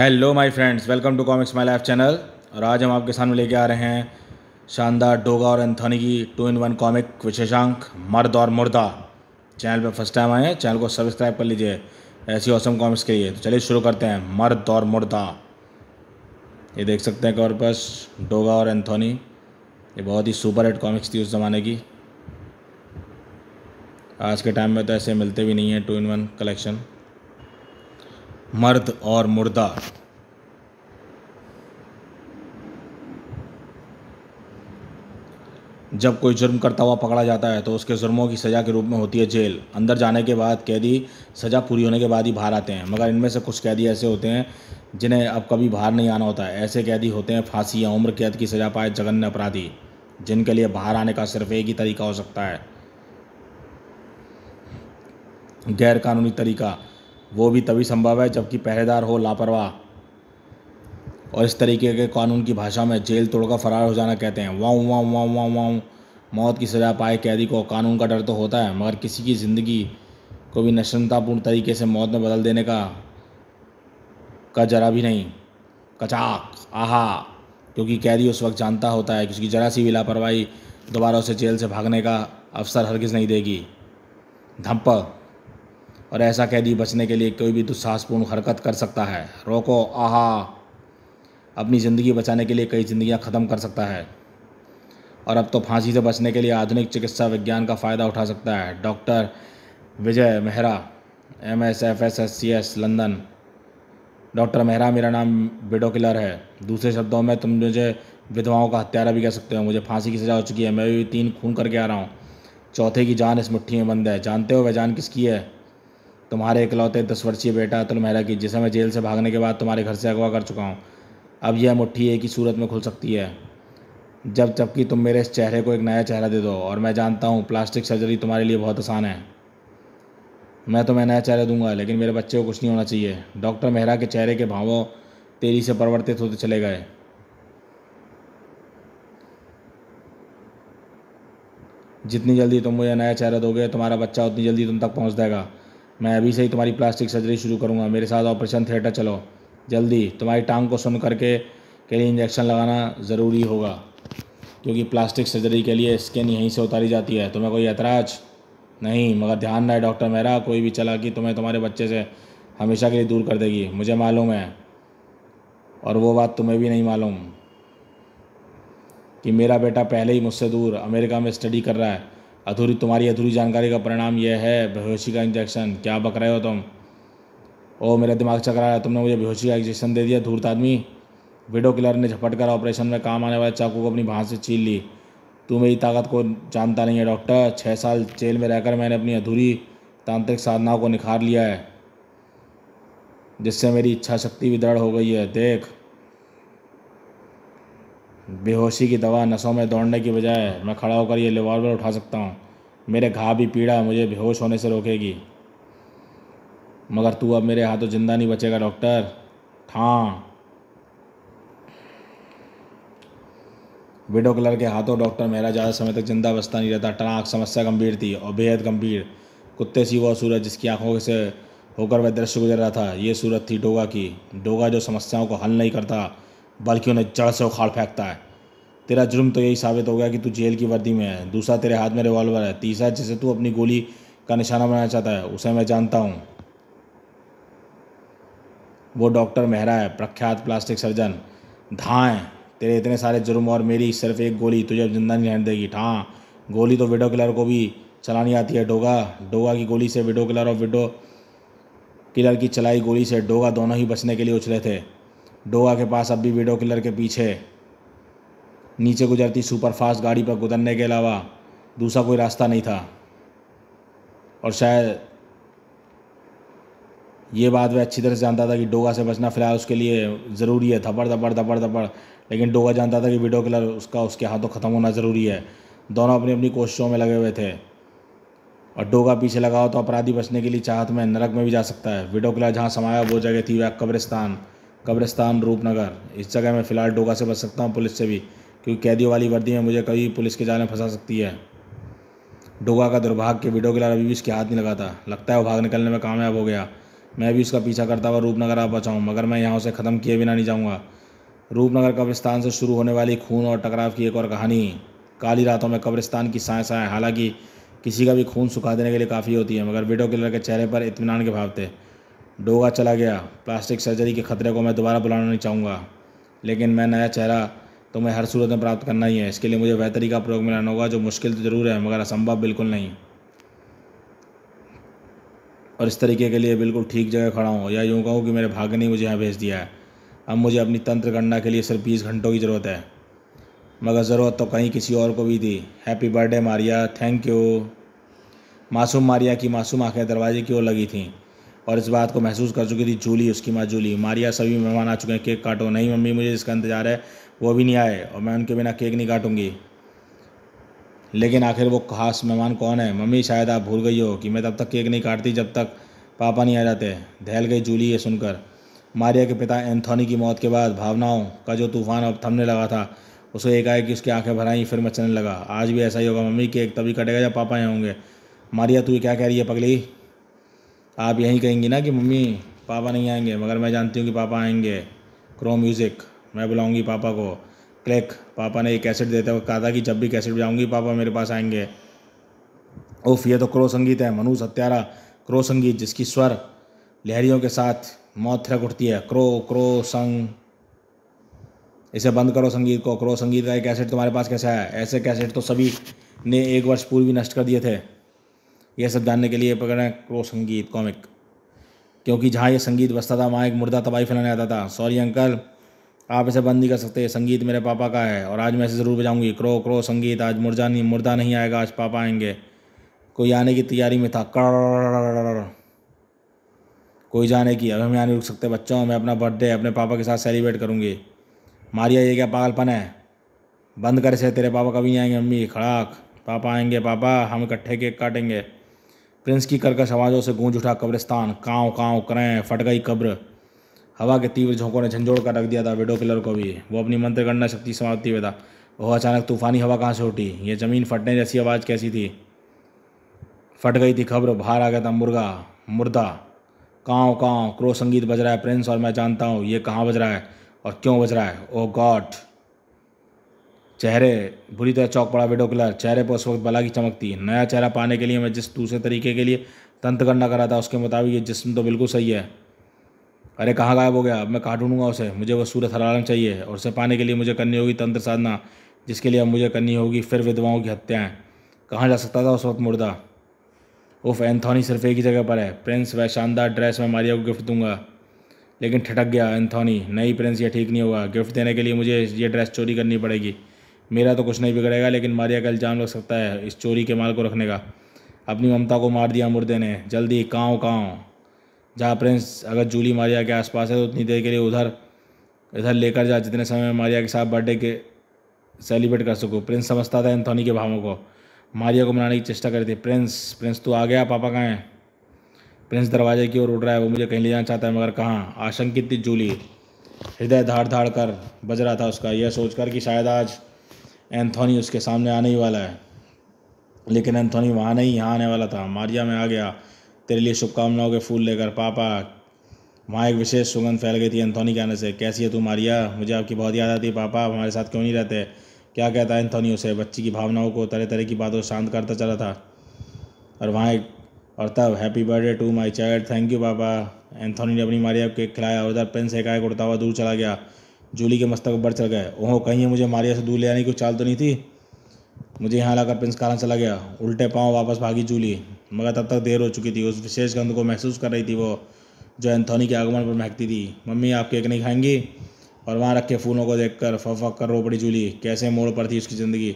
hello my friends welcome to comics my life channel और आज हम आपके सामने लेके आ रहे हैं शानदार डोगा और एंथोनी की टू इन वन कॉमिक विशेषांक मर्द और मुर्दा चैनल पर फर्स्ट टाइम आए हैं चैनल को सब्सक्राइब कर लीजिए ऐसी औसम कॉमिक्स के लिए तो चलिए शुरू करते हैं मर्द और मुर्दा ये देख सकते हैं पस डोगा और एंथोनी ये बहुत ही सुपर हिट कॉमिक्स थी उस ज़माने की आज के टाइम में तो ऐसे मिलते भी नहीं हैं टू इन वन कलेक्शन मर्द और मुर्दा जब कोई जुर्म करता हुआ पकड़ा जाता है तो उसके जुर्मों की सज़ा के रूप में होती है जेल अंदर जाने के बाद कैदी सज़ा पूरी होने के बाद ही बाहर आते हैं मगर इनमें से कुछ कैदी ऐसे होते हैं जिन्हें अब कभी बाहर नहीं आना होता है ऐसे कैदी होते हैं फांसी या उम्र कैद की सज़ा पाए जघन्य अपराधी जिनके लिए बाहर आने का सिर्फ एक ही तरीका हो सकता है गैरकानूनी तरीका वो भी तभी संभव है जबकि पहरेदार हो लापरवाह और इस तरीके के कानून की भाषा में जेल तोड़कर फरार हो जाना कहते हैं वाऊ वाऊ वाऊ वाऊ वाऊ मौत की सज़ा पाए कैदी को कानून का डर तो होता है मगर किसी की ज़िंदगी को भी नशंतापूर्ण तरीके से मौत में बदल देने का का जरा भी नहीं कचाक आहा क्योंकि कैदी उस वक्त जानता होता है कि उसकी जरा सी भी लापरवाही दोबारा उसे जेल से भागने का अवसर हरगिज़ नहीं देगी धम्प और ऐसा कैदी बचने के लिए कोई भी दुस्साहसपूर्ण हरकत कर सकता है रोको आहा अपनी ज़िंदगी बचाने के लिए कई ज़िंदियाँ ख़त्म कर सकता है और अब तो फांसी से बचने के लिए आधुनिक चिकित्सा विज्ञान का फ़ायदा उठा सकता है doctor Vijay Mehra M S F S S C S London doctor Mehra मेरा नाम विडो किलर है दूसरे शब्दों में तुम मुझे विधवाओं का हत्यारा भी कह सकते हो मुझे फांसी की सज़ा हो चुकी है मैं भी तीन खून करके आ रहा हूँ चौथे की जान इस मुट्ठी में बंद है जानते हो वह जान किसकी है तुम्हारे इकलौते दस वर्षीय बेटा अतुल मेहरा की जिसे मैं जेल से भागने के बाद तुम्हारे घर से अगवा कर चुका हूँ अब यह मुट्ठी एक ही सूरत में खुल सकती है जब जबकि तुम मेरे इस चेहरे को एक नया चेहरा दे दो और मैं जानता हूँ प्लास्टिक सर्जरी तुम्हारे लिए बहुत आसान है मैं तुम्हें नया चेहरा दूंगा लेकिन मेरे बच्चे को कुछ नहीं होना चाहिए डॉक्टर मेहरा के चेहरे के भावों तेजी से परिवर्तित होते चले गए जितनी जल्दी तुम मुझे नया चेहरा दोगे तुम्हारा बच्चा उतनी जल्दी तुम तक पहुंच जाएगा मैं अभी से ही तुम्हारी प्लास्टिक सर्जरी शुरू करूँगा मेरे साथ ऑपरेशन थिएटर चलो जल्दी तुम्हारी टांग को सुन करके के लिए इंजेक्शन लगाना ज़रूरी होगा क्योंकि प्लास्टिक सर्जरी के लिए स्किन यहीं से उतारी जाती है तुम्हें कोई ऐतराज नहीं मगर ध्यान रहे डॉक्टर मेरा कोई भी चला कि तुम्हें तुम्हारे बच्चे से हमेशा के लिए दूर कर देगी मुझे मालूम है और वो बात तुम्हें भी नहीं मालूम कि मेरा बेटा पहले ही मुझसे दूर अमेरिका में स्टडी कर रहा है अधूरी तुम्हारी अधूरी जानकारी का परिणाम यह है बेहोशी का इंजेक्शन क्या बक रहे हो तुम ओ मेरा दिमाग है तुमने मुझे बेहोशी का इंजेक्शन दे दिया धूर्त आदमी वीडो किलर ने झपट कर ऑपरेशन में काम आने वाले चाकू को अपनी भाँस से छीन ली तू मेरी ताकत को जानता नहीं है डॉक्टर छः साल जेल में रहकर मैंने अपनी अधूरी तांत्रिक साधनाओं को निखार लिया है जिससे मेरी इच्छा शक्ति भी दृढ़ हो गई है देख बेहोशी की दवा नसों में दौड़ने की बजाय मैं खड़ा होकर ये रिवॉल्वर उठा सकता हूँ मेरे घा भी पीड़ा मुझे बेहोश होने से रोकेगी मगर तू अब मेरे हाथों जिंदा नहीं बचेगा डॉक्टर हाँ विडो कलर के हाथों डॉक्टर मेरा ज़्यादा समय तक जिंदा बचता नहीं रहता टनाक समस्या गंभीर थी और बेहद गंभीर कुत्ते सी वह सूरज जिसकी आंखों से होकर वह दृश्य गुजर रहा था ये सूरत थी डोगा की डोगा जो समस्याओं को हल नहीं करता बल्कि उन्हें जड़ से उखाड़ फेंकता है तेरा जुर्म तो यही साबित हो गया कि तू जेल की वर्दी में है दूसरा तेरे हाथ में रिवॉल्वर है तीसरा जिसे तू अपनी गोली का निशाना बनाना चाहता है उसे मैं जानता हूँ वो डॉक्टर मेहरा है प्रख्यात प्लास्टिक सर्जन धाएँ तेरे इतने सारे जुर्म और मेरी सिर्फ एक गोली तुझे अब जिंदा नहीं रहने देगी ठाँ गोली तो विडो किलर को भी चलानी आती है डोगा डोगा की गोली से विडो किलर और विडो किलर की चलाई गोली से डोगा दोनों ही बचने के लिए उछले थे डोवा के पास अब भी विडो किलर के पीछे नीचे गुजरती सुपरफास्ट गाड़ी पर गुजरने के अलावा दूसरा कोई रास्ता नहीं था और शायद ये बात वह अच्छी तरह से जानता था कि डोगा से बचना फिलहाल उसके लिए ज़रूरी है थप्पड़ थप्पड़ थप्पड़ थप्पड़ लेकिन डोगा जानता था कि विडो किलर उसका उसके हाथों ख़त्म होना ज़रूरी है दोनों अपनी अपनी कोशिशों में लगे हुए थे और डोगा पीछे लगाओ तो अपराधी बचने के लिए चाहत में नरक में भी जा सकता है विडो किलर जहाँ समाया वो जगह थी वह कब्रिस्तान कब्रिस्तान रूपनगर इस जगह मैं फ़िलहाल डोगा से बच सकता हूँ पुलिस से भी क्योंकि कैदियों वाली वर्दी में मुझे कभी पुलिस के जाने फंसा सकती है डोगा का दुर्भाग्य के वीडियो गिलार अभी भी उसके हाथ नहीं लगा था लगता है वो भाग निकलने में कामयाब हो गया मैं भी उसका पीछा करता हुआ रूपनगर आ बचाऊँ मगर मैं यहाँ उसे ख़त्म किए बिना नहीं जाऊँगा रूपनगर कब्रिस्तान से शुरू होने वाली खून और टकराव की एक और कहानी काली रातों में कब्रिस्तान की साए साए हालांकि किसी का भी खून सुखा देने के लिए काफ़ी होती है मगर वीडियो किलर के चेहरे पर इतमान के भाव थे डोगा चला गया प्लास्टिक सर्जरी के खतरे को मैं दोबारा बुलाना नहीं चाहूँगा लेकिन मैं नया चेहरा तो मैं हर सूरत में प्राप्त करना ही है इसके लिए मुझे बेहतरी का प्रयोग मिलाना होगा जो मुश्किल तो ज़रूर है मगर असंभव बिल्कुल नहीं और इस तरीके के लिए बिल्कुल ठीक जगह खड़ा हूँ या यूँ कहूँ कि मेरे भाग्य ने मुझे यहाँ भेज दिया है अब मुझे अपनी तंत्र गणना के लिए सिर्फ बीस घंटों की ज़रूरत है मगर ज़रूरत तो कहीं किसी और को भी थी happy birthday Maria thank you मासूम मारिया की मासूम आँखें दरवाजे की ओर लगी थीं और इस बात को महसूस कर चुकी थी जूली उसकी माँ जूली मारिया सभी मेहमान आ चुके हैं केक काटो नहीं मम्मी मुझे इसका इंतजार है वो भी नहीं आए और मैं उनके बिना केक नहीं काटूंगी लेकिन आखिर वो खास मेहमान कौन है मम्मी शायद आप भूल गई हो कि मैं तब तक केक नहीं काटती जब तक पापा नहीं आ जाते दहल गई जूली ये सुनकर मारिया के पिता एंथोनी की मौत के बाद भावनाओं का जो तूफान अब थमने लगा था उसे एकाएक कि उसकी आंखें भराई फिर मचने लगा आज भी ऐसा ही होगा मम्मी केक तभी कटेगा जब पापा यहाँ होंगे मारिया तू क्या कह रही है पगली आप यही कहेंगी ना कि मम्मी पापा नहीं आएंगे मगर मैं जानती हूँ कि पापा आएंगे क्रो म्यूज़िक मैं बुलाऊंगी पापा को क्लिक पापा ने एक कैसेट देते हुए कहा था कि जब भी कैसेट बजाऊँगी पापा मेरे पास आएंगे उफ ये तो क्रो संगीत है मनु सत्यारा क्रो संगीत जिसकी स्वर लहरियों के साथ मौत थ्रक उठती है क्रो क्रो संग इसे बंद करो संगीत को क्रो संगीत का एक कैसेट तुम्हारे पास कैसा है ऐसे कैसेट तो सभी ने एक वर्ष पूर्व भी नष्ट कर दिए थे यह सब जानने के लिए पकड़ें क्रो संगीत कॉमिक क्योंकि जहाँ ये संगीत बसता था वहाँ एक मुर्दा तबाही फैलाने आता था सॉरी अंकल आप इसे बंद नहीं कर सकते संगीत मेरे पापा का है और आज मैं इसे ज़रूर बजाऊंगी क्रो क्रो संगीत आज मुर्जा नहीं मुर्दा नहीं आएगा आज पापा आएंगे कोई आने की तैयारी में था कर कोई जाने की अब हम यहाँ नहीं रुक सकते बच्चों मैं अपना बर्थडे अपने पापा के साथ सेलिब्रेट करूँगी मारिया ये क्या पागलपन है बंद कर से तेरे पापा कभी नहीं आएंगे मम्मी खड़ाक पापा आएंगे पापा हम इकट्ठे केक काटेंगे प्रिंस की कर्कश आवाज़ों से गूंज उठा कब्रिस्तान काँव काँव करें फट गई कब्र हवा के तीव्र झोंकों ने झंझोड़ कर रख दिया था विडो किलर को भी वो अपनी मंत्रगणना शक्ति समाप्ति हुए था वह अचानक तूफानी हवा कहाँ से उठी ये ज़मीन फटने जैसी आवाज़ कैसी थी फट गई थी खबर बाहर आ गया था मुर्गा मुर्दा काँव काँव क्रो संगीत बज रहा है प्रिंस और मैं जानता हूँ ये कहाँ बज रहा है और क्यों बज रहा है ओ गॉड चेहरे बुरी तरह चौक पड़ा विडो किलर चेहरे पर उस वक्त बला की चमकती है नया चेहरा पाने के लिए मैं जिस दूसरे तरीके के लिए तंत्र करना करा था उसके मुताबिक ये जिसम तो बिल्कुल सही है अरे कहाँ गायब हो गया अब मैं कहाँ ढूंढूंगा उसे मुझे वह सूरत हरारम चाहिए और उसे पाने के लिए मुझे करनी होगी तंत्र साधना जिसके लिए अब मुझे करनी होगी फिर विधवाओं की हत्याएँ कहाँ जा सकता था उस वक्त मुर्दा उफ एंथोनी सिर्फ एक ही जगह पर है प्रिंस वह शानदार ड्रेस मैं मारिया को गिफ्ट दूंगा लेकिन ठटक गया एंथोनी नई प्रिंस ये ठीक नहीं होगा गिफ्ट देने के लिए मुझे ये ड्रेस चोरी करनी पड़ेगी मेरा तो कुछ नहीं बिगड़ेगा लेकिन मारिया का इल्ज़ाम लग सकता है इस चोरी के माल को रखने का अपनी ममता को मार दिया मुर्दे ने जल्दी काँव काँव जहाँ प्रिंस अगर जूली मारिया के आसपास है तो उतनी देर के लिए उधर इधर लेकर जा जितने समय में मारिया के साथ बर्थडे के सेलिब्रेट कर सकूँ प्रिंस समझता था एंथोनी के भावों को मारिया को मनाने की चेष्टा करती प्रिंस प्रिंस तू आ गया पापा कहाँ हैं प्रिंस दरवाजे की ओर उड़ रहा है वो मुझे कहीं ले जाना चाहता है मगर कहाँ आशंकित थी जूली हृदय धाड़ धाड़ कर बज रहा था उसका यह सोचकर कि शायद आज एंथोनी उसके सामने आने ही वाला है लेकिन एंथोनी वहाँ नहीं यहाँ आने वाला था मारिया में आ गया तेरे लिए शुभकामनाओं के फूल लेकर पापा वहाँ एक विशेष सुगंध फैल गई थी एंथोनी के आने से कैसी है तू मारिया मुझे आपकी बहुत याद आती है पापा हमारे साथ क्यों नहीं रहते क्या कहता है एंथोनी उसे बच्ची की भावनाओं को तरह तरह की बातों शांत करता चला था और वहाँ एक और तब happy birthday to my child thank you पापा एंथोनी ने अपनी मारिया को केक खिलाया और उधर पेन से एकाएक उड़ता हुआ दूर चला गया जूली के मस्तक पर चढ़ गए ओहो कहीं मुझे मारिया से दूर ले आने की चाल तो नहीं थी मुझे यहाँ लाकर कारण चला गया उल्टे पाँव वापस भागी जूली मगर तब तक देर हो चुकी थी उस विशेष गंध को महसूस कर रही थी वो जो एंथोनी के आगमन पर महकती थी मम्मी आप केक नहीं खाएंगी और वहाँ रखे फूलों को देख कर फफक कर रो पड़ी जूली कैसे मोड़ पर थी उसकी ज़िंदगी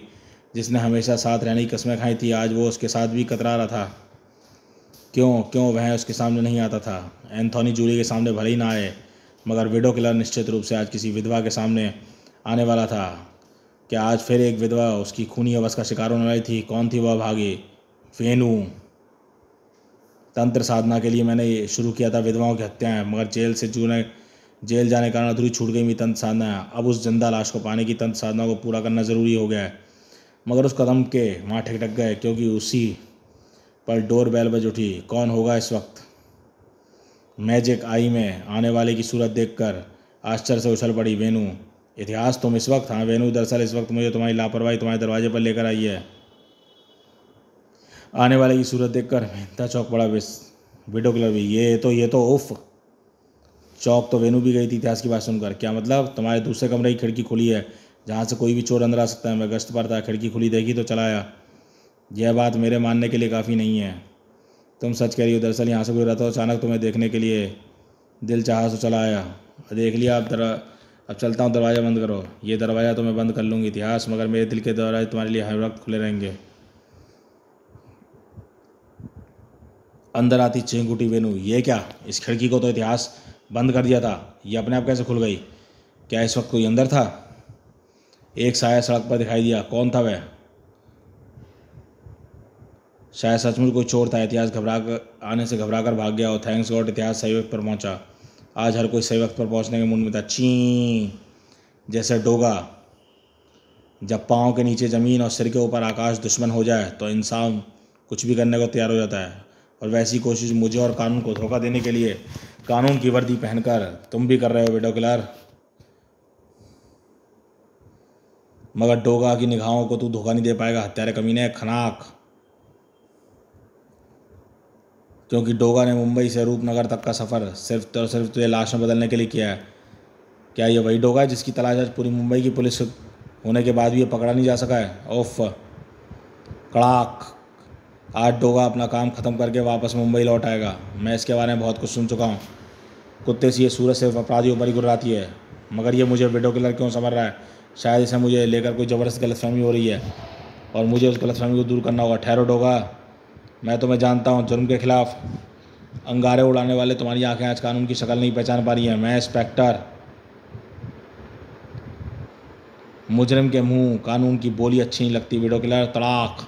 जिसने हमेशा साथ रहने की कस्में खाई थी आज वो उसके साथ भी कतरा रहा था क्यों क्यों वह उसके सामने नहीं आता था एंथोनी जूली के सामने भले ही ना आए मगर विडो किलर निश्चित रूप से आज किसी विधवा के सामने आने वाला था क्या आज फिर एक विधवा उसकी खूनी अवस का शिकार होने वाली थी कौन थी वह भागी फेनू तंत्र साधना के लिए मैंने ये शुरू किया था विधवाओं की हत्याएं मगर जेल से जूने जेल जाने कारण अधूरी छूट गई मेरी तंत्र साधना अब उस जिंदा लाश को पाने की तंत्र साधना को पूरा करना ज़रूरी हो गया है मगर उस कदम के वहाँ ठिकटक गए क्योंकि उसी पर डोर बैल बज उठी कौन होगा इस वक्त मैजिक आई में आने वाले की सूरत देखकर आश्चर्य से उछल पड़ी वेनु इतिहास तुम इस वक्त हाँ वेनु दरअसल इस वक्त मुझे तुम्हारी लापरवाही तुम्हारे दरवाजे पर लेकर आई है आने वाले की सूरत देखकर मेहता चौक पड़ा विडो कलर भी ये तो ये तो उफ चौक तो वेनु भी गई थी इतिहास की बात सुनकर क्या मतलब तुम्हारे दूसरे कमरे की खिड़की खुली है जहाँ से कोई भी चोर अंदर आ सकता है मैं गश्त पर था खिड़की खुली देखी तो चलाया यह बात मेरे मानने के लिए काफ़ी नहीं है तुम सच कह रही हो दरअसल यहाँ से रहा था तो अचानक तुम्हें देखने के लिए दिल चाह सो तो चला आया देख लिया अब दरा अब चलता हूँ दरवाज़ा बंद करो ये दरवाज़ा तो मैं बंद कर लूँगी इतिहास मगर मेरे दिल के दरवाजे तुम्हारे लिए हर वक्त खुले रहेंगे अंदर आती चेंगुटी वेनू वेनु ये क्या इस खिड़की को तो इतिहास बंद कर दिया था ये अपने आप कैसे खुल गई क्या इस वक्त कोई अंदर था एक साया सड़क पर दिखाई दिया कौन था वह शायद सचमुच कोई चोर था इतिहास घबरा कर आने से घबरा कर भाग गया और थैंक्स गॉड इतिहास सही वक्त पर पहुंचा आज हर कोई सही वक्त पर पहुंचने के मूड में था ची जैसे डोगा जब पाँव के नीचे ज़मीन और सिर के ऊपर आकाश दुश्मन हो जाए तो इंसान कुछ भी करने को तैयार हो जाता है और वैसी कोशिश मुझे और कानून को धोखा देने के लिए कानून की वर्दी पहनकर तुम भी कर रहे हो बेटो क्लर मगर डोगा की निगाहों को तू धोखा नहीं दे पाएगा हत्यारे कमीने खनाक क्योंकि डोगा ने मुंबई से रूपनगर तक का सफ़र सिर्फ और तो सिर्फ तुझे तो लाश में बदलने के लिए किया है क्या ये वही डोगा है जिसकी तलाश आज पूरी मुंबई की पुलिस होने के बाद भी ये पकड़ा नहीं जा सका है ओफ कड़ाक आज डोगा अपना काम ख़त्म करके वापस मुंबई लौट आएगा मैं इसके बारे में बहुत कुछ सुन चुका हूँ कुत्ते से ये सूरज सिर्फ अपराधियों पर ही गुर्राती है मगर ये मुझे विडो किलर क्यों समझ रहा है शायद इसे मुझे लेकर कोई ज़बरदस्त गलतफहमी हो रही है और मुझे उस गलतफहमी को दूर करना होगा ठहरो डोगा मैं तुम्हें जानता हूँ जुर्म के खिलाफ अंगारे उड़ाने वाले तुम्हारी आंखें आज कानून की शक्ल नहीं पहचान पा रही हैं मैं इंस्पेक्टर मुजरिम के मुंह कानून की बोली अच्छी नहीं लगती वीडियो किलर तड़ाक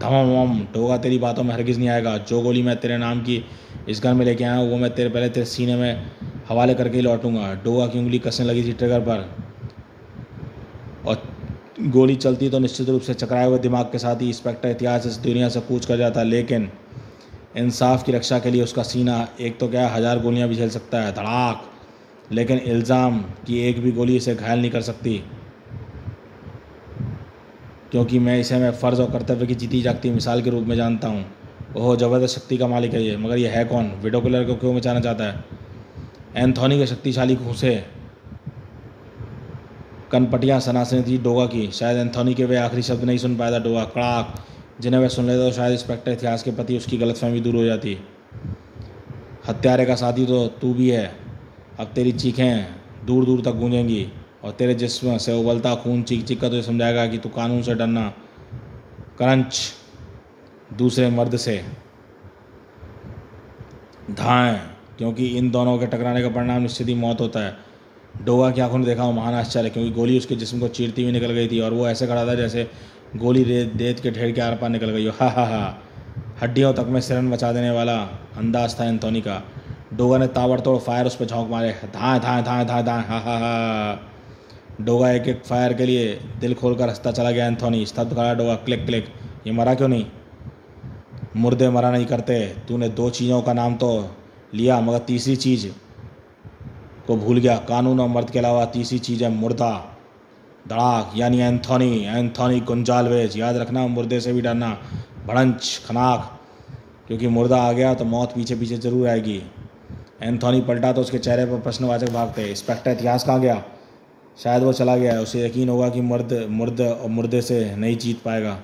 धमम वम टोगा तेरी बातों में हरगिज़ नहीं आएगा जो गोली मैं तेरे नाम की इस घर में लेके आया हूँ वो मैं तेरे पहले तेरे सीने में हवाले करके ही लौटूंगा डोगा की उंगली कसने लगी थी ट्रिगर पर गोली चलती तो निश्चित रूप से चकराए हुए दिमाग के साथ ही इंस्पेक्टर इतिहास इस दुनिया से कूच कर जाता लेकिन इंसाफ की रक्षा के लिए उसका सीना एक तो क्या हज़ार गोलियां भी झेल सकता है धड़ाक लेकिन इल्ज़ाम की एक भी गोली इसे घायल नहीं कर सकती क्योंकि मैं इसे मैं फ़र्ज़ और कर्तव्य की जीती जागती मिसाल के रूप में जानता हूँ ओह ज़बरदस्त शक्ति का मालिक है ये मगर ये है कौन विडोकुलर को क्यों बचाना चाहता है एंथोनी के शक्तिशाली घूसे कनपटियाँ सनासनी थी डोगा की शायद एंथोनी के वे आखिरी शब्द नहीं सुन पाया था डोगा कड़ाक जिन्हें वह सुन लेता तो शायद इंस्पेक्टर इतिहास के प्रति उसकी गलतफहमी दूर हो जाती हत्यारे का साथी तो तू भी है अब तेरी चीखें दूर दूर तक गूंजेंगी और तेरे जिसम से उबलता खून चीख चीख कर तो समझाएगा कि तू कानून से डरना करंच दूसरे मर्द से धाएँ क्योंकि इन दोनों के टकराने का परिणाम निश्चित ही मौत होता है डोगा की आंखों ने देखा वो महान आश्चर्य क्योंकि गोली उसके जिसम को चीरती हुई निकल गई थी और वो ऐसे खड़ा था जैसे गोली रेत देत के ढेर के आर पार निकल गई हो हा हा हा हड्डियों तक में सिरन बचा देने वाला अंदाज था एंथोनी का डोगा ने ताबड़तोड़ फायर उस पर झोंक मारे धाए धाए धाए धाए धाए हा हा हा डोगा एक एक फायर के लिए दिल खोल कर हंसता चला गया एंथोनी स्तब्ध खड़ा डोगा क्लिक क्लिक ये मरा क्यों नहीं मुर्दे मरा नहीं करते तूने दो चीज़ों का नाम तो लिया मगर तीसरी चीज़ को भूल गया कानून और मर्द के अलावा तीसरी चीज़ है मुर्दा दड़ाक यानी एंथोनी एंथोनी गुंजालवेज याद रखना मुर्दे से भी डरना भड़ंच खनाक क्योंकि मुर्दा आ गया तो मौत पीछे पीछे जरूर आएगी एंथोनी पलटा तो उसके चेहरे पर प्रश्नवाचक भागते इंस्पेक्टर इतिहास कहाँ गया शायद वो चला गया उसे यकीन होगा कि मर्द मुर्द और मुर्दे से नहीं जीत पाएगा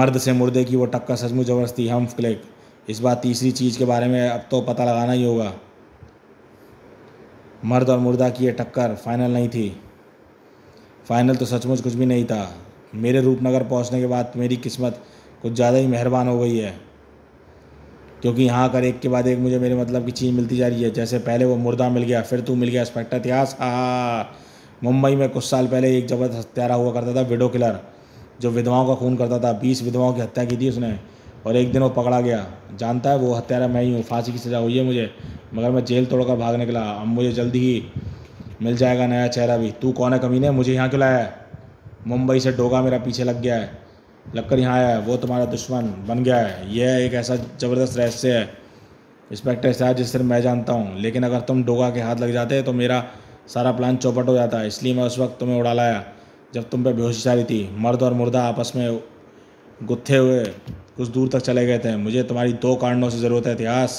मर्द से मुर्दे की वो टक्कर सचमुच जबरदस्ती हम क्लिक इस बार तीसरी चीज़ के बारे में अब तो पता लगाना ही होगा मर्द और मुर्दा की ये टक्कर फाइनल नहीं थी फाइनल तो सचमुच कुछ भी नहीं था मेरे रूपनगर पहुंचने के बाद मेरी किस्मत कुछ ज़्यादा ही मेहरबान हो गई है क्योंकि यहाँ कर एक के बाद एक मुझे मेरे मतलब की चीज़ मिलती जा रही है जैसे पहले वो मुर्दा मिल गया फिर तू मिल गया इंस्पेक्टर इतिहास हा मुंबई में कुछ साल पहले एक जबरदस्त हत्यारा हुआ करता था विडो किलर जो विधवाओं का खून करता था बीस विधवाओं की हत्या की थी उसने और एक दिन वो पकड़ा गया जानता है वो हत्यारा मैं ही हूँ फांसी की सज़ा हुई है मुझे मगर मैं जेल तोड़कर भाग निकला अब मुझे जल्दी ही मिल जाएगा नया चेहरा भी तू कौन है कमीने मुझे यहाँ क्यों लाया है मुंबई से डोगा मेरा पीछे लग गया है लगकर यहाँ आया है वो तुम्हारा दुश्मन बन गया है यह एक ऐसा ज़बरदस्त रहस्य है इंस्पेक्टर साहब जिस सिर्फ मैं जानता हूँ लेकिन अगर तुम डोगा के हाथ लग जाते तो मेरा सारा प्लान चौपट हो जाता है इसलिए मैं उस वक्त तुम्हें उड़ा लाया जब तुम पर बेहोशी सारी थी मर्द और मुर्दा आपस में गुत्थे हुए कुछ दूर तक चले गए थे मुझे तुम्हारी दो कारणों से ज़रूरत है इतिहास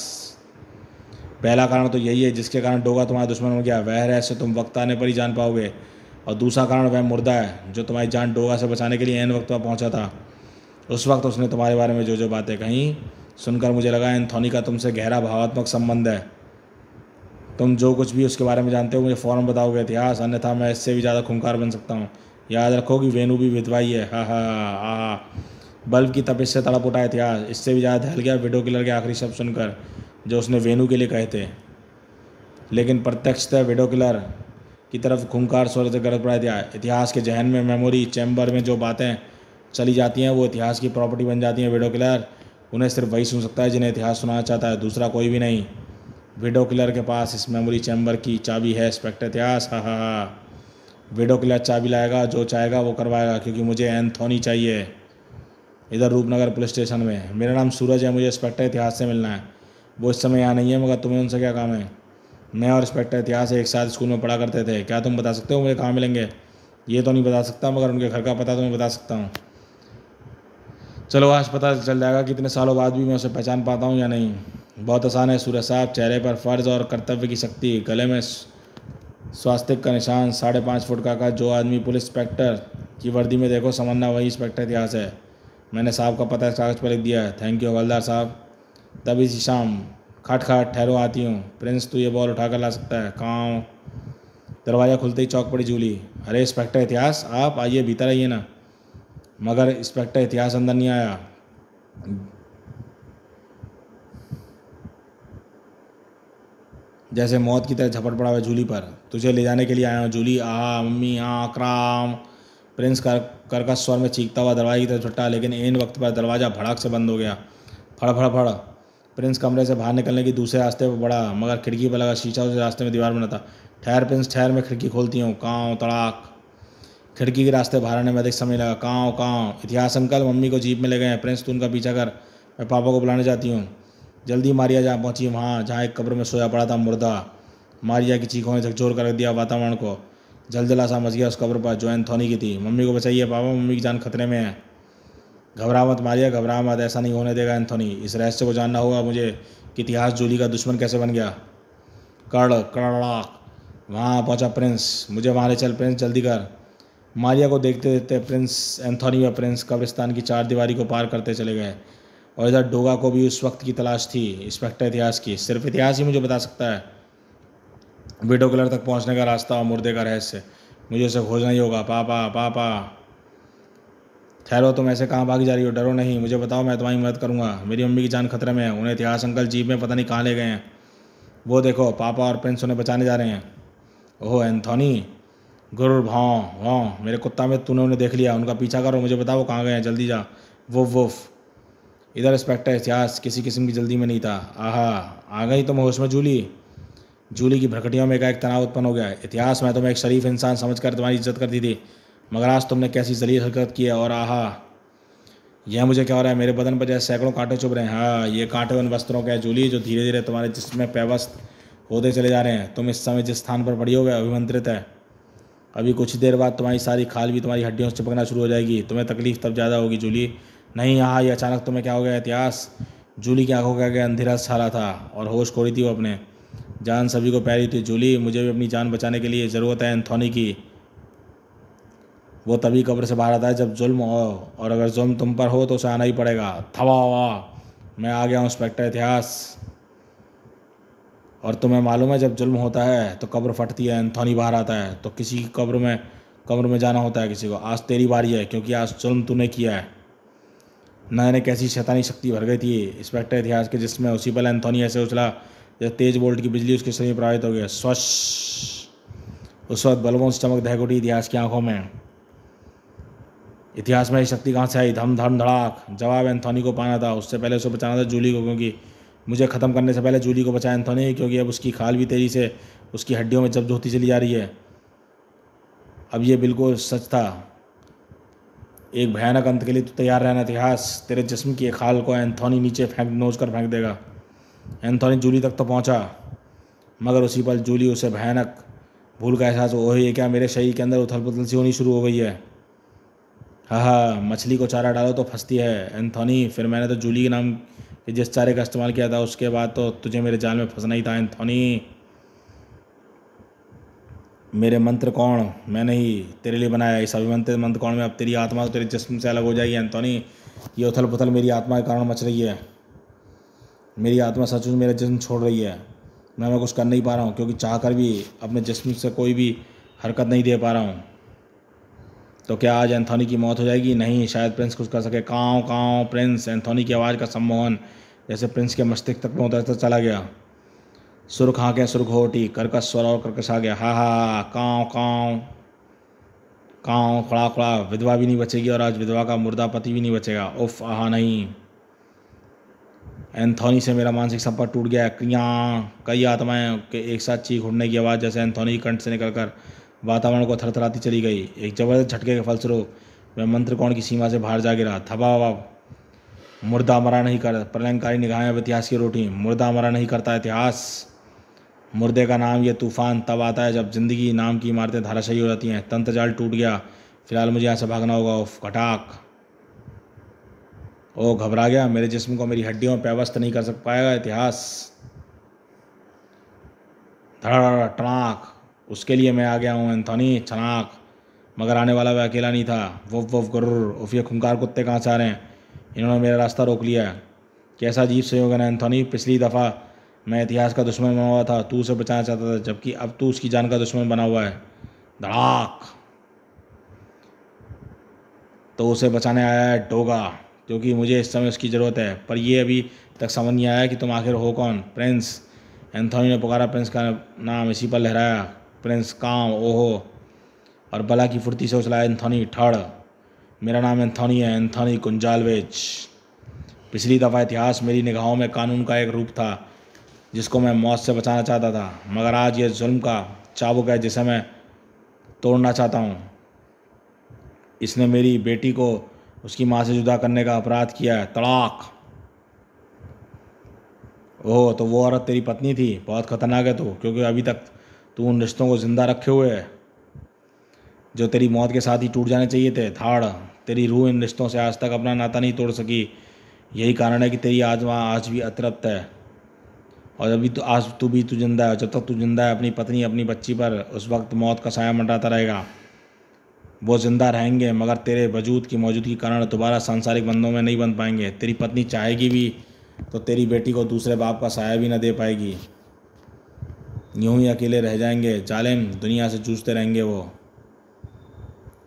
पहला कारण तो यही है जिसके कारण डोगा तुम्हारा दुश्मन हो गया वह रहस्य तुम वक्त आने पर ही जान पाओगे और दूसरा कारण वह मुर्दा है जो तुम्हारी जान डोगा से बचाने के लिए एन वक्त पर पहुँचा था उस वक्त उसने तुम्हारे बारे में जो जो बातें कहीं सुनकर मुझे लगा एंथोनी का तुमसे गहरा भावात्मक संबंध है तुम जो कुछ भी उसके बारे में जानते हो मुझे फ़ौरन बताओगे इतिहास अन्यथा मैं इससे भी ज़्यादा खूंखार बन सकता हूँ याद रखो कि वेनू भी विधवाई है हा हा हा बल्ब की तपिश से तड़प उठा इतिहास इससे भी ज़्यादा दहल गया विडो किलर के आखिरी शब्द सुनकर जो उसने वेनू के लिए कहे थे लेकिन प्रत्यक्षतः विडो किलर की तरफ खूंखार स्वर से गर्भ पड़ा इतिहास इतिहास के जहन में मेमोरी चैम्बर में जो बातें चली जाती हैं वो इतिहास की प्रॉपर्टी बन जाती हैं विडो किलर उन्हें सिर्फ वही सुन सकता है जिन्हें इतिहास सुनाना चाहता है दूसरा कोई भी नहीं विडो किलर के पास इस मेमोरी चैम्बर की चाबी है स्पेक्टर इतिहास हा हा हा विडो किलर चाबी लाएगा जो चाहेगा वो करवाएगा क्योंकि मुझे एंथोनी चाहिए इधर रूपनगर पुलिस स्टेशन में मेरा नाम सूरज है मुझे इंस्पेक्टर इतिहास से मिलना है वो इस समय यहाँ नहीं है मगर तुम्हें उनसे क्या काम है मैं और इंस्पेक्टर इतिहास एक साथ स्कूल में पढ़ा करते थे क्या तुम बता सकते हो मुझे कहाँ मिलेंगे ये तो नहीं बता सकता मगर उनके घर का पता तो मैं बता सकता हूँ चलो आज पता चल जाएगा कि इतने सालों बाद भी मैं उसे पहचान पाता हूँ या नहीं बहुत आसान है सूरज साहब चेहरे पर फ़र्ज और कर्तव्य की शक्ति गले में स्वास्थ्य का निशान साढ़े पाँच फुट का का जो आदमी पुलिस इंस्पेक्टर की वर्दी में देखो समन्ना वही इंस्पेक्टर इतिहास है मैंने साहब का पता कागज़ पर लिख दिया है थैंक यू हवलदार साहब तभी सी शाम खट खट ठहरो आती हूँ प्रिंस तू ये बॉल उठा कर ला सकता है कहाँ दरवाज़ा खुलते ही चौक पड़ी झूली अरे इंस्पेक्टर इतिहास आप आइए भीतर आइए ना मगर इंस्पेक्टर इतिहास अंदर नहीं आया जैसे मौत की तरह झपट पड़ा हुआ झूली पर तुझे ले जाने के लिए आया हूँ झूली आ मम्मी आ क्राम प्रिंस कर कर्कश स्वर में चीखता हुआ दरवाजे की तरफ छुट्टा लेकिन एन वक्त पर दरवाज़ा भड़क से बंद हो गया फड़ फड़ फड़ प्रिंस कमरे से बाहर निकलने की दूसरे रास्ते पर बढ़ा मगर खिड़की पर लगा शीशा उस रास्ते में दीवार बना था ठहर प्रिंस ठहर में खिड़की खोलती हूँ काँव तड़ाक खिड़की के रास्ते बाहर आने में अधिक समय लगा काँव काँव इतिहास अंकल मम्मी को जीप में ले गए हैं प्रिंस तू उनका पीछा कर मैं पापा को बुलाने जाती हूँ जल्दी मारिया जहाँ पहुँची वहाँ जहाँ एक कब्र में सोया पड़ा था मुर्दा मारिया की चीखों ने झकझोर कर दिया वातावरण को जलजला समझ गया उस कब्र पर जो एंथोनी की थी मम्मी को बचाइए पापा मम्मी की जान खतरे में है घबरा मत मारिया घबरा मत ऐसा नहीं होने देगा एंथोनी इस रहस्य को जानना होगा मुझे कि इतिहास जूली का दुश्मन कैसे बन गया कड़ कड़ाक वहाँ पहुँचा प्रिंस मुझे वहाँ ले चल प्रिंस जल्दी कर मारिया को देखते देखते प्रिंस एंथोनी और प्रिंस कब्रिस्तान की चार दीवारी को पार करते चले गए और इधर डोगा को भी उस वक्त की तलाश थी इंस्पेक्टर इतिहास की सिर्फ इतिहास ही मुझे बता सकता है वीडियो कलर तक पहुंचने का रास्ता और मुर्दे का रहस्य मुझे उसे खोजना ही होगा पापा पापा ठहरो तुम ऐसे कहाँ भागी जा रही हो डरो नहीं मुझे बताओ मैं तुम्हारी मदद करूँगा मेरी मम्मी की जान खतरे में है उन्हें इतिहास अंकल जीप में पता नहीं कहाँ ले गए हैं वो देखो पापा और प्रिंस उन्हें बचाने जा रहे हैं ओह एंथोनी गुर भाव भाव मेरे कुत्ता में तूने उन्हें देख लिया उनका पीछा करो मुझे बताओ वो कहाँ गए हैं जल्दी जा वो वुफ इधर इंस्पेक्टर इतिहास किसी किस्म की जल्दी में नहीं था आहा आ गई तुम होश में जूली जूली की भ्रकटियों में का एक तनाव उत्पन्न हो गया इतिहास में तुम्हें एक शरीफ इंसान समझ कर तुम्हारी इज्जत करती थी मगर आज तुमने कैसी जलील हरकत की है और आहा यह मुझे क्या हो रहा है मेरे बदन पर जैसे सैकड़ों कांटे चुभ रहे हैं हाँ ये कांटे उन वस्त्रों के जूली जो धीरे धीरे तुम्हारे जिसमें पैवस्त होते चले जा रहे हैं तुम इस समय जिस स्थान पर पड़ी हो गए अभिमंत्रित है अभी कुछ देर बाद तुम्हारी सारी खाल भी तुम्हारी हड्डियों से चिपकना शुरू हो जाएगी तुम्हें तकलीफ तब ज़्यादा होगी जूली नहीं यहाँ ये अचानक तुम्हें क्या हो गया इतिहास जूली की आंखों का गया अंधेरा सारा था और होश खोरी थी वो अपने जान सभी को प्यारी थी जूली मुझे भी अपनी जान बचाने के लिए ज़रूरत है एंथोनी की वो तभी कब्र से बाहर आता है जब जुल्म हो और अगर जुल्म तुम पर हो तो उसे आना ही पड़ेगा थवा वाह मैं आ गया हूँ इंस्पेक्टर इतिहास और तुम्हें मालूम है जब जुल्म होता है तो कब्र फटती है एंथोनी बाहर आता है तो किसी की कब्र में कब्र में जाना होता है किसी को आज तेरी बारी है क्योंकि आज जुल्म तूने किया है न कैसी शैतानी शक्ति भर गई थी इंस्पेक्टर इतिहास के जिसमें उसी पल एंथोनी ऐसे उछला जैसे तेज वोल्ट की बिजली उसके शरीर प्रभावित हो गया स्वच्छ उस वक्त बलवों से चमक दहक उठी इतिहास की आंखों में इतिहास में शक्ति कहाँ से आई धम धम धड़ाक जवाब एंथोनी को पाना था उससे पहले उसे बचाना था जूली को क्योंकि मुझे ख़त्म करने से पहले जूली को बचाया एंथोनी क्योंकि अब उसकी खाल भी तेज़ी से उसकी हड्डियों में जब धोती चली जा रही है अब ये बिल्कुल सच था एक भयानक अंत के लिए तो तैयार रहना इतिहास तेरे जिस्म की खाल को एंथोनी नीचे फेंक नोच कर फेंक देगा एंथोनी जूली तक तो पहुंचा मगर उसी पल जूली उसे भयानक भूल का एहसास हो ये क्या मेरे शरीर के अंदर उथल पुथल सी होनी शुरू हो गई है हाँ हाँ मछली को चारा डालो तो फंसती है एंथोनी फिर मैंने तो जूली के नाम के जिस चारे का इस्तेमाल किया था उसके बाद तो तुझे मेरे जाल में फंसना ही था एंथोनी मेरे मंत्र कौन मैंने ही तेरे लिए बनाया इस अभिमंत्रित मंत्र कौन में अब तेरी आत्मा तो तेरे जिसम से अलग हो जाएगी एंथोनी ये उथल पुथल मेरी आत्मा के कारण मच रही है मेरी आत्मा सचमुच मेरा जिसम छोड़ रही है मैं मैं कुछ कर नहीं पा रहा हूँ क्योंकि चाह कर भी अपने जिसम से कोई भी हरकत नहीं दे पा रहा हूँ तो क्या आज एंथोनी की मौत हो जाएगी नहीं शायद प्रिंस कुछ कर सके काँव काँव प्रिंस एंथोनी की आवाज़ का सम्मोहन जैसे प्रिंस के मस्तिष्क तक पहुँचा तो चला गया सुर्ख आँखें सुर्ख होटी कर्कश स्वर और करकश आ गया हा हा काँव काँव काँव खड़ा खड़ा विधवा भी नहीं बचेगी और आज विधवा का मुर्दा पति भी नहीं बचेगा उफ आहा नहीं एंथोनी से मेरा मानसिक संपर्क टूट गया क्रिया कई आत्माएं के एक साथ चीख उठने की आवाज़ जैसे एंथोनी के कंठ से निकलकर वातावरण को थरथराती चली गई एक जबरदस्त झटके के फलस्वरूप वह मंत्रकोण की सीमा से बाहर जा गिरा थबा मुर्दा मरा नहीं कर प्रलयकारी निगाहें अब इतिहास की रोटी मुर्दा मरा नहीं करता इतिहास मुर्दे का नाम यह तूफान तब आता है जब जिंदगी नाम की इमारतें धाराशाही हो जाती हैं तंत्र जाल टूट गया फिलहाल मुझे यहाँ से भागना होगा उफ घटाक ओ घबरा गया मेरे जिस्म को मेरी हड्डियों पे अवस्थ नहीं कर सक पाएगा इतिहास धड़ टनाक उसके लिए मैं आ गया हूँ एंथोनी छनाक मगर आने वाला वह अकेला नहीं था वफ वफ गुर्र उफ ये खुंकार कुत्ते कहाँ से आ रहे हैं इन्होंने मेरा रास्ता रोक लिया है कैसा अजीब सहयोग है ना एंथोनी पिछली दफ़ा मैं इतिहास का दुश्मन बना हुआ था तू उसे बचाना चाहता था जबकि अब तू उसकी जान का दुश्मन बना हुआ है धड़ाक तो उसे बचाने आया है डोगा क्योंकि मुझे इस समय उसकी ज़रूरत है पर यह अभी तक समझ नहीं आया कि तुम आखिर हो कौन प्रिंस एंथोनी ने पुकारा प्रिंस का नाम इसी पर लहराया प्रिंस काम ओहो और बला की फुर्ती से उछला एंथोनी ठड़ मेरा नाम एंथोनी है एंथोनी कुंजालवेज पिछली दफ़ा इतिहास मेरी निगाहों में कानून का एक रूप था जिसको मैं मौत से बचाना चाहता था मगर आज यह जुल्म का चाबुक है जिसे मैं तोड़ना चाहता हूँ इसने मेरी बेटी को उसकी माँ से जुदा करने का अपराध किया है तड़ाक ओह तो वो औरत तेरी पत्नी थी बहुत ख़तरनाक है तो क्योंकि अभी तक तू उन रिश्तों को ज़िंदा रखे हुए है जो तेरी मौत के साथ ही टूट जाने चाहिए थे थाड़ तेरी रूह इन रिश्तों से आज तक अपना नाता नहीं तोड़ सकी यही कारण है कि तेरी आज वहाँ आज भी अतृप्त है और अभी तो आज तू भी तू जिंदा है जब तक तू जिंदा है अपनी पत्नी अपनी बच्ची पर उस वक्त मौत का साया मंडराता रहेगा वो ज़िंदा रहेंगे मगर तेरे वजूद की मौजूदगी कारण दोबारा सांसारिक बंधों में नहीं बन पाएंगे तेरी पत्नी चाहेगी भी तो तेरी बेटी को दूसरे बाप का साया भी ना दे पाएगी यूँ ही अकेले रह जाएंगे जालिम दुनिया से जूझते रहेंगे वो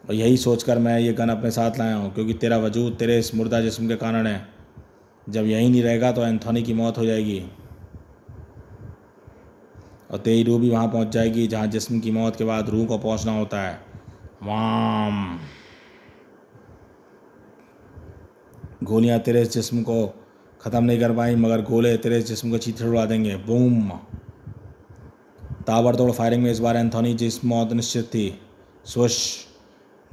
और यही सोचकर मैं ये गन अपने साथ लाया हूँ क्योंकि तेरा वजूद तेरे इस मुर्दा जिस्म के कारण है जब यही नहीं रहेगा तो एंथोनी की मौत हो जाएगी और तेरी रूह भी वहाँ पहुँच जाएगी जहाँ जिस्म की मौत के बाद रूह को पहुँचना होता है वाम गोलियां तेरे जिस्म को ख़त्म नहीं कर पाई मगर गोले तेरे जिस्म को चीथड़ उड़ा देंगे बूम ताबड़तोड़ फायरिंग में इस बार एंथोनी जिसम मौत निश्चित थी स्वश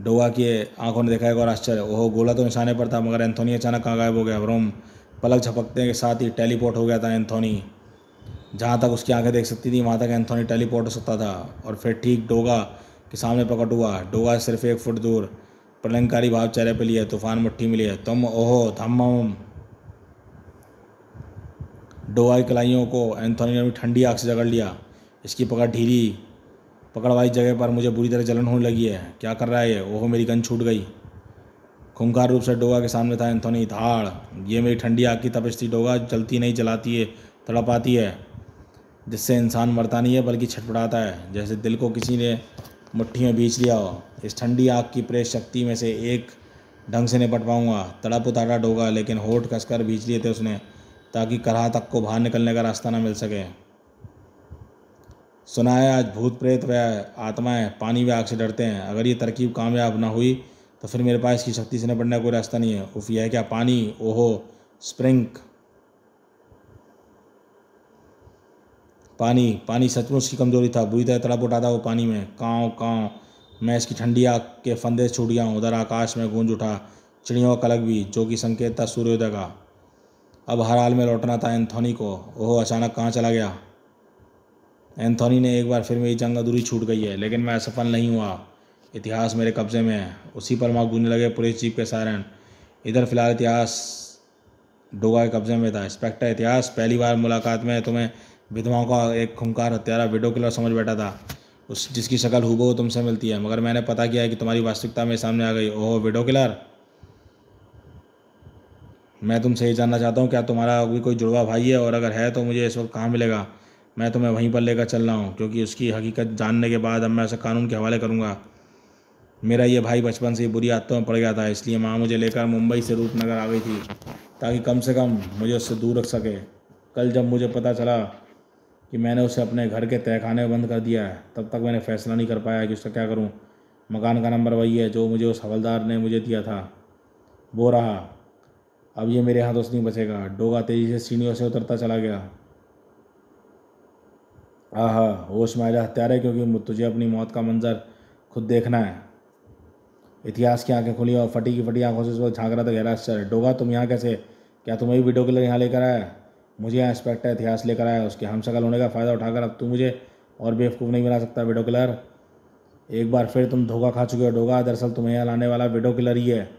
डोवा की आंखों ने देखा एक और आश्चर्य ओहो गोला तो निशाने पर था मगर एंथोनी अचानक कहाँ गायब हो गया रोम पलक झपकते के साथ ही टेलीपोर्ट हो गया था एंथोनी जहाँ तक उसकी आंखें देख सकती थी वहाँ तक एंथोनी टेलीपोर्ट हो सकता था और फिर ठीक डोगा कि सामने हुआ डोगा सिर्फ एक फुट दूर प्रलंकारी भाव चेहरे पर लिए तूफान मुट्ठी मिली है तुम ओहो थम डोगा की कलाइयों को एंथोनी ने ठंडी आग से जगड़ लिया इसकी पकड़ ढीली पकड़ वाली जगह पर मुझे बुरी तरह जलन होने लगी है क्या कर रहा है ये ओहो मेरी गन छूट गई खूंखार रूप से डोगा के सामने था एंथोनी धाड़ ये मेरी ठंडी आग की तपस्ती डोगा चलती नहीं चलाती है तड़पाती है जिससे इंसान मरता नहीं है बल्कि छटपटाता है जैसे दिल को किसी ने मुट्ठी बीच लिया हो इस ठंडी आग की प्रेस शक्ति में से एक ढंग से निपट पाऊंगा तड़प उताड़ाट डोगा लेकिन होठ कसकर बीच लिए थे उसने ताकि करहा तक को बाहर निकलने का रास्ता ना मिल सके सुना है आज भूत प्रेत व आत्माएं पानी व आग से डरते हैं अगर ये तरकीब कामयाब ना हुई तो फिर मेरे पास इसकी शक्ति से निपटने का कोई रास्ता नहीं है उफ यह क्या पानी ओहो स्प्रिंक पानी पानी सचमुच की कमज़ोरी था बुरी तरह तड़प उठा था वो पानी में काँव काँव मैं इसकी ठंडी आग के फंदे छूट गया हूँ उधर आकाश में गूंज उठा चिड़ियों का कलक भी जो कि संकेत था सूर्योदय का अब हर हाल में लौटना था एंथोनी को ओह अचानक कहाँ चला गया एंथोनी ने एक बार फिर मेरी जंग अधूरी छूट गई है लेकिन मैं असफल नहीं हुआ इतिहास मेरे कब्ज़े में है उसी पर माँ गूंजने लगे पुलिस जीप के सारण इधर फिलहाल इतिहास डोगा के कब्ज़े में था इंस्पेक्टर इतिहास पहली बार मुलाकात में तुम्हें विधवाओं का एक खुंकार हत्यारा विडो किलर समझ बैठा था उस जिसकी शक्ल हुबहू तुमसे मिलती है मगर मैंने पता किया है कि तुम्हारी वास्तविकता मेरे सामने आ गई ओह विडो किलर मैं तुमसे ये जानना चाहता हूँ क्या तुम्हारा भी कोई जुड़वा भाई है और अगर है तो मुझे इस वक्त कहाँ मिलेगा मैं तुम्हें वहीं पर लेकर चल रहा हूँ क्योंकि उसकी हकीकत जानने के बाद अब मैं उसे कानून के हवाले करूँगा मेरा ये भाई बचपन से ही बुरी आदतों में पड़ गया था इसलिए माँ मुझे लेकर मुंबई से रूपनगर आ गई थी ताकि कम से कम मुझे उससे दूर रख सके कल जब मुझे पता चला कि मैंने उसे अपने घर के तहखाने में बंद कर दिया है तब तक मैंने फ़ैसला नहीं कर पाया कि उसका क्या करूँ मकान का नंबर वही है जो मुझे उस हवलदार ने मुझे दिया था वो रहा अब ये मेरे हाथों से नहीं बचेगा डोगा तेज़ी से सीढ़ियों से उतरता चला गया आह होश में आया हत्यारे क्योंकि तुझे अपनी मौत का मंजर खुद देखना है इतिहास की आंखें खुली और फटी की फटी आंखों से उस झाँक रहा था गहरा आश्चर्य डोगा तुम यहाँ कैसे क्या तुम्हें भी वीडियो के लिए यहाँ लेकर आया मुझे यहाँ इंस्पेक्टर इतिहास लेकर आया उसके हम शकल होने का फ़ायदा उठाकर अब तू मुझे और बेवकूफ़ नहीं बना सकता विडो किलर एक बार फिर तुम धोखा खा चुके हो डोगा दरअसल तुम्हें यहाँ लाने वाला विडो किलर ही है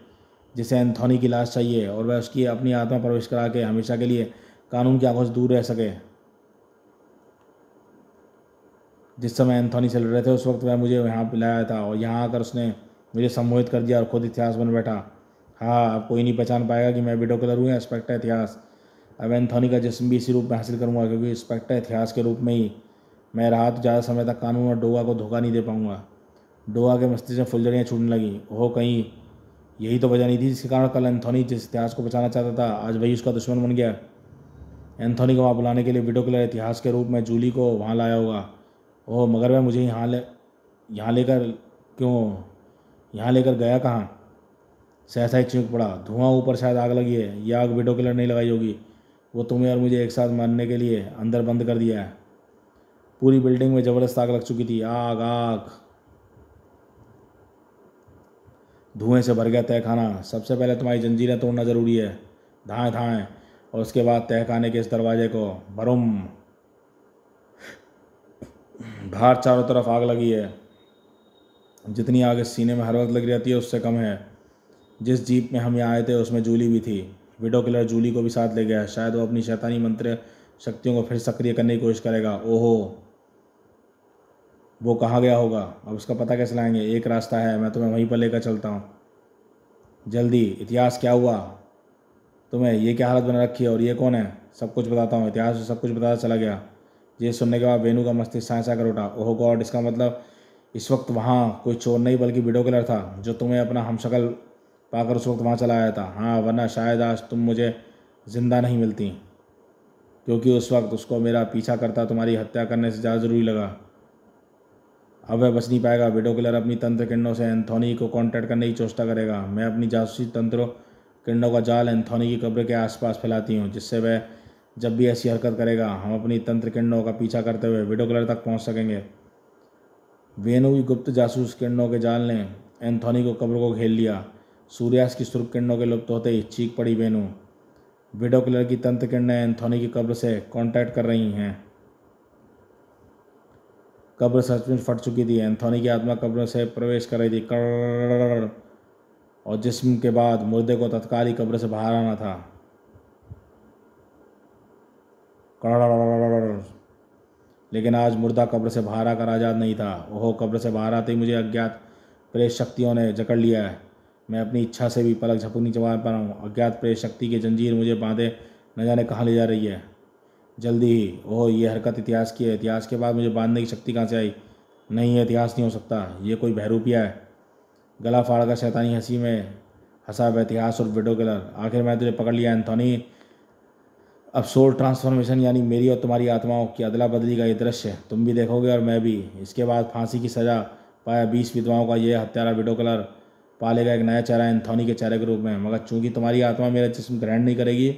जिसे एंथोनी की लाश चाहिए और वह उसकी अपनी आत्मा प्रवेश करा के हमेशा के लिए कानून की आंखों से दूर रह सके जिस समय एंथोनी चल रहे थे उस वक्त वह मुझे यहाँ लाया था और यहाँ आकर उसने मुझे सम्मोहित कर दिया और खुद इतिहास बन बैठा हाँ अब कोई नहीं पहचान पाएगा कि मैं विडो किलर हूँ या इंस्पेक्टर इतिहास अब एंथोनी का जिसम भी इसी रूप में हासिल करूँगा क्योंकि इंस्पेक्टर इतिहास के रूप में ही मैं रात ज़्यादा समय तक कानून और डोगा को धोखा नहीं दे पाऊँगा डोगा के मस्तिष्क में फुलझड़ियाँ छूटने लगी हो कहीं यही तो वजह नहीं थी जिसके कारण कल एंथोनी जिस इतिहास को बचाना चाहता था आज वही उसका दुश्मन बन गया एंथोनी को वहाँ बुलाने के लिए विडो किलर इतिहास के रूप में जूली को वहाँ लाया होगा ओह मगर वह मुझे यहाँ ले यहाँ लेकर क्यों यहाँ लेकर गया कहाँ सहसा ही चीख पड़ा धुआं ऊपर शायद आग लगी है यह आग वीडियो किलर नहीं लगाई होगी वो तुम्हें और मुझे एक साथ मारने के लिए अंदर बंद कर दिया है पूरी बिल्डिंग में ज़बरदस्त आग लग चुकी थी आग आग धुएं से भर गया तय खाना सबसे पहले तुम्हारी जंजीरें तोड़ना ज़रूरी है धाएँ धाएं और उसके बाद तय खाने के इस दरवाजे को भरुम बाहर चारों तरफ आग लगी है जितनी आग इस सीने में हर वक्त लगी रहती है उससे कम है जिस जीप में हम यहाँ आए थे उसमें जूली भी थी विडो किलर जूली को भी साथ ले गया शायद वो अपनी शैतानी मंत्र शक्तियों को फिर सक्रिय करने की कोशिश करेगा ओहो वो कहाँ गया होगा अब उसका पता कैसे लाएंगे एक रास्ता है मैं तुम्हें वहीं पर लेकर चलता हूँ जल्दी इतिहास क्या हुआ तुम्हें ये क्या हालत बना रखी है और ये कौन है सब कुछ बताता हूँ इतिहास में सब कुछ बताता चला गया ये सुनने के बाद वेणु का मस्तिष्क साँसा कर उठा ओहो गॉड इसका मतलब इस वक्त वहाँ कोई चोर नहीं बल्कि विडो किलर था जो तुम्हें अपना हमशकल पाकर उस वक्त वहाँ चला आया था हाँ वरना शायद आज तुम मुझे ज़िंदा नहीं मिलती क्योंकि उस वक्त उसको मेरा पीछा करता तुम्हारी हत्या करने से ज़्यादा ज़रूरी लगा अब वह बच नहीं पाएगा विडो किलर अपनी तंत्र किरणों से एंथोनी को कांटेक्ट करने की चेष्टा करेगा मैं अपनी जासूसी तंत्रों किरणों का जाल एंथोनी की कब्र के आसपास फैलाती हूँ जिससे वह जब भी ऐसी हरकत करेगा हम अपनी तंत्र किरणों का पीछा करते हुए विडो किलर तक पहुँच सकेंगे वेनु की गुप्त जासूस किरणों के जाल ने एंथोनी को कब्र को घेर लिया सूर्यास्त की सुर्ख किरणों के लुप्त होते ही चीख पड़ी वेनु विडो कलर की तंत्र किरणें एंथोनी की कब्र से कांटेक्ट कर रही हैं कब्र सचमुच फट चुकी थी एंथोनी की आत्मा कब्र से प्रवेश कर रही थी कर और जिस्म के बाद मुर्दे को तत्काल ही कब्र से बाहर आना था कड़ लेकिन आज मुर्दा कब्र से बाहर आकर आज़ाद नहीं था ओहो कब्र से बाहर आते ही मुझे अज्ञात प्रेस शक्तियों ने जकड़ लिया है मैं अपनी इच्छा से भी पलक झपक नहीं चबा पा रहा हूँ अज्ञात प्रे शक्ति की जंजीर मुझे बांधे न जाने कहाँ ले जा रही है जल्दी ही ओह ये हरकत इतिहास की है इतिहास के बाद मुझे बांधने की शक्ति कहाँ से आई नहीं ये इतिहास नहीं हो सकता ये कोई बहरूपिया है गला फाड़ का शैतानी हंसी में हंसा इतिहास और विडो कलर आखिर मैं तुझे पकड़ लिया एंथोनी अब सोल ट्रांसफॉर्मेशन यानी मेरी और तुम्हारी आत्माओं की अदला बदली का ये दृश्य तुम भी देखोगे और मैं भी इसके बाद फांसी की सज़ा पाया बीस विधवाओं का यह हत्यारा विडो कलर पालेगा एक नया चेहरा एंथोनी के चेहरे के रूप में मगर चूंकि तुम्हारी आत्मा मेरा जिसम ग्रहण नहीं करेगी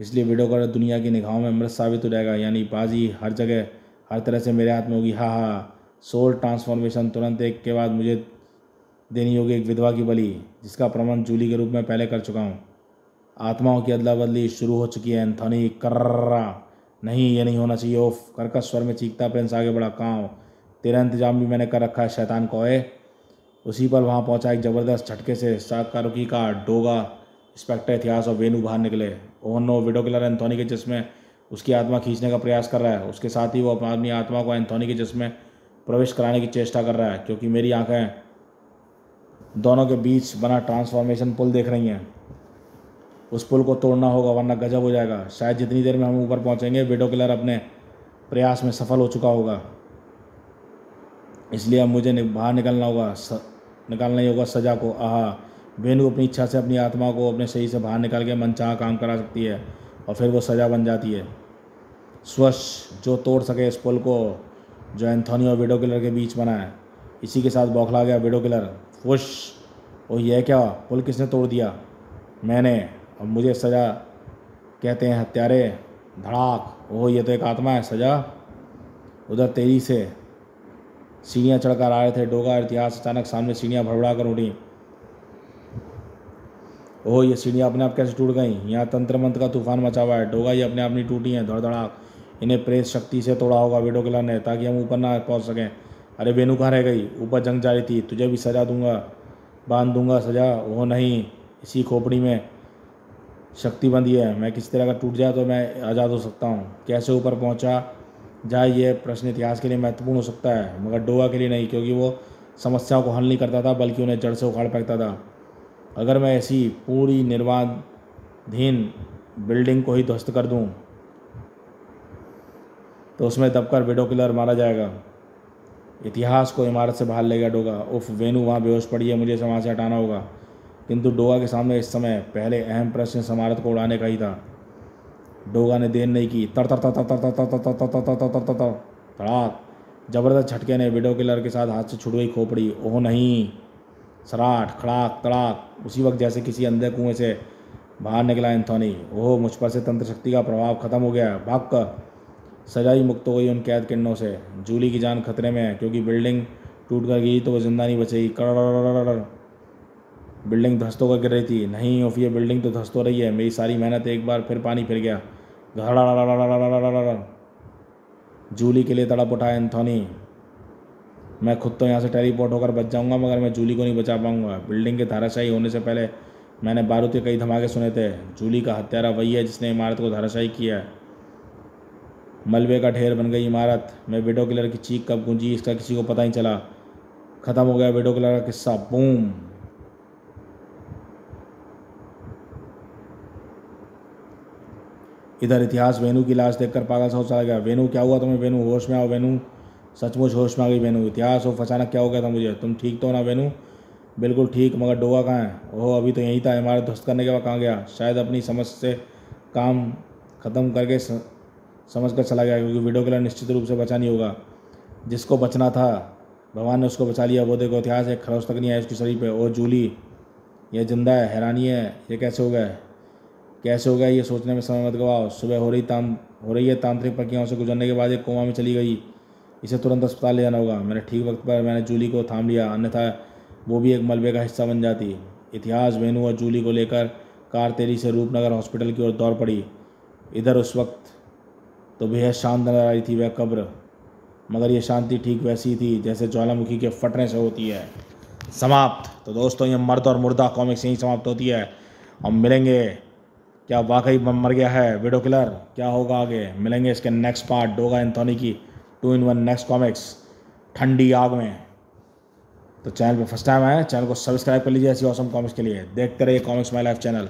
इसलिए वीडियो कर दुनिया की निगाहों में अमृत साबित हो जाएगा यानी बाजी हर जगह हर तरह से मेरे हाथ में होगी हाँ हाँ सोल ट्रांसफॉर्मेशन तुरंत एक के बाद मुझे देनी होगी एक विधवा की बलि जिसका प्रमाण जूली के रूप में पहले कर चुका हूँ आत्माओं की अदला बदली शुरू हो चुकी है एंथोनी कर्रा नहीं ये नहीं होना चाहिए ओफ कर्कश स्वर में चीखता प्रिंस आगे बढ़ा कहाँ तेरा इंतजाम भी मैंने कर रखा है शैतान को उसी पर वहाँ पहुँचा एक ज़बरदस्त झटके से साकारुकी का डोगा इंस्पेक्टर इतिहास और वेनु बाहर निकले ओहन नो विडो किलर एंथोनी के जिसमें उसकी आत्मा खींचने का प्रयास कर रहा है उसके साथ ही वो अपनी आत्मा को एंथोनी के जिसमें प्रवेश कराने की चेष्टा कर रहा है क्योंकि मेरी आंखें दोनों के बीच बना ट्रांसफॉर्मेशन पुल देख रही हैं उस पुल को तोड़ना होगा वरना गजब हो जाएगा शायद जितनी देर में हम ऊपर पहुंचेंगे विडो किलर अपने प्रयास में सफल हो चुका होगा इसलिए अब मुझे बाहर निकलना होगा निकालना ही होगा सजा को आहा बेनू अपनी इच्छा से अपनी आत्मा को अपने शरीर से बाहर निकाल के चाह काम करा सकती है और फिर वो सजा बन जाती है स्वश जो तोड़ सके इस पुल को जो एंथोनी और विडो किलर के बीच बना है इसी के साथ बौखला गया विडो किलर खुश और यह क्या पुल किसने तोड़ दिया मैंने और मुझे सजा कहते हैं हत्यारे धड़ाक ओह ये तो एक आत्मा है सजा उधर तेजी से सीढ़ियाँ चढ़कर आ रहे थे डोगा इतिहास अचानक सामने सीढ़ियाँ भड़बड़ा कर उड़ी ओह ये सीढ़ियाँ अपने आप कैसे टूट गई यहाँ तंत्र मंत्र का तूफान मचा हुआ है डोगा ये अपने आप नहीं टूटी हैं धड़धड़ा इन्हें प्रेस शक्ति से तोड़ा होगा वेडो किला ने ताकि हम ऊपर ना पहुँच सकें अरे वेनु कहाँ रह गई ऊपर जंग जा रही थी तुझे भी सजा दूंगा बांध दूंगा सजा वो नहीं इसी खोपड़ी में शक्ति बंदी है मैं किसी तरह का टूट जाए तो मैं आज़ाद हो सकता हूँ कैसे ऊपर पहुँचा जाए यह प्रश्न इतिहास के लिए महत्वपूर्ण हो सकता है मगर डोवा के लिए नहीं क्योंकि वो समस्याओं को हल नहीं करता था बल्कि उन्हें जड़ से उखाड़ फेंकता था अगर मैं ऐसी पूरी निर्माणधीन बिल्डिंग को ही ध्वस्त कर दूं तो उसमें दबकर वेडो किलर मारा जाएगा इतिहास को इमारत से बाहर ले गया डोगा उफ वेनू वहाँ बेहोश पड़ी है मुझे समाज से हटाना होगा किंतु डोगा के सामने इस समय पहले अहम प्रश्न इस इमारत को उड़ाने का ही था डोगा ने देर नहीं की तड़ तड़ तड़ तड़ तड़ तर तर तर तर तर तर तड़ाक जबरदस्त झटके ने विडो किलर के साथ हाथ से छुड़ गई खोपड़ी ओह नहीं सराट खड़ाक तड़ाक उसी वक्त जैसे किसी अंधे कुएं से बाहर निकला एंथोनी ओह मुझ पर से तंत्र शक्ति का प्रभाव खत्म हो गया भाग कर सजाई मुक्त हो गई उन कैद किरणों से जूली की जान खतरे में है क्योंकि बिल्डिंग टूट कर गई तो वो जिंदा नहीं बचेगी कड़ बिल्डिंग धस्तों का गिर रही थी नहीं ओफिए बिल्डिंग तो धस्त रही है मेरी सारी मेहनत एक बार फिर पानी फिर गया जूली के लिए तड़प उठा एंथोनी मैं खुद तो यहाँ से टेलीपोर्ट होकर बच जाऊँगा मगर मैं जूली को नहीं बचा पाऊँगा बिल्डिंग के धाराशाही होने से पहले मैंने बारूद के कई धमाके सुने थे जूली का हत्यारा वही है जिसने इमारत को धाराशाही किया है मलबे का ढेर बन गई इमारत मैं विडो किलर की चीख कब गूंजी इसका किसी को पता नहीं चला ख़त्म हो गया विडो किलर का किस्सा बूम इधर इतिहास वेनू की लाश देखकर पागल सा चला गया वेनू क्या हुआ तुम्हें वेनू होश में आओ वेनू सचमुच होश में आ गई वेनू इतिहास हो अचानक क्या हो गया था मुझे तुम ठीक तो ना वेनू बिल्कुल ठीक मगर डोवा कहाँ है ओह अभी तो यहीं था इमारत ध्वस्त करने के बाद कहाँ गया शायद अपनी समझ से काम ख़त्म करके समझ कर चला गया क्योंकि वीडियो कॉलर निश्चित रूप से बचा नहीं होगा जिसको बचना था भगवान ने उसको बचा लिया वो देखो इतिहास एक खरोश तक नहीं आया उसके शरीर पर ओ जूली यह जिंदा है हैरानी है ये कैसे हो गया कैसे हो गया ये सोचने में समय मत गवाओ सुबह हो रही तां हो रही है तांत्रिक प्रक्रियाओं से गुजरने के बाद एक कोमा में चली गई इसे तुरंत अस्पताल ले जाना होगा मैंने ठीक वक्त पर मैंने जूली को थाम लिया अन्यथा वो भी एक मलबे का हिस्सा बन जाती इतिहास वेनु और जूली को लेकर कार तेरी से रूपनगर हॉस्पिटल की ओर दौड़ पड़ी इधर उस वक्त तो बेहद शांत नजर आई थी वह कब्र मगर यह शांति ठीक वैसी थी जैसे ज्वालामुखी के फटने से होती है समाप्त तो दोस्तों ये मर्द और मुर्दा कॉमिक्स यहीं समाप्त होती है हम मिलेंगे क्या वाकई मर गया है विडो किलर क्या होगा आगे मिलेंगे इसके नेक्स्ट पार्ट डोगा एंथोनी की two in one next comics ठंडी आग में तो चैनल पे फर्स्ट टाइम आए चैनल को सब्सक्राइब कर लीजिए ऐसी ऑसम कॉमिक्स के लिए देखते रहिए कॉमिक्स माई लाइफ चैनल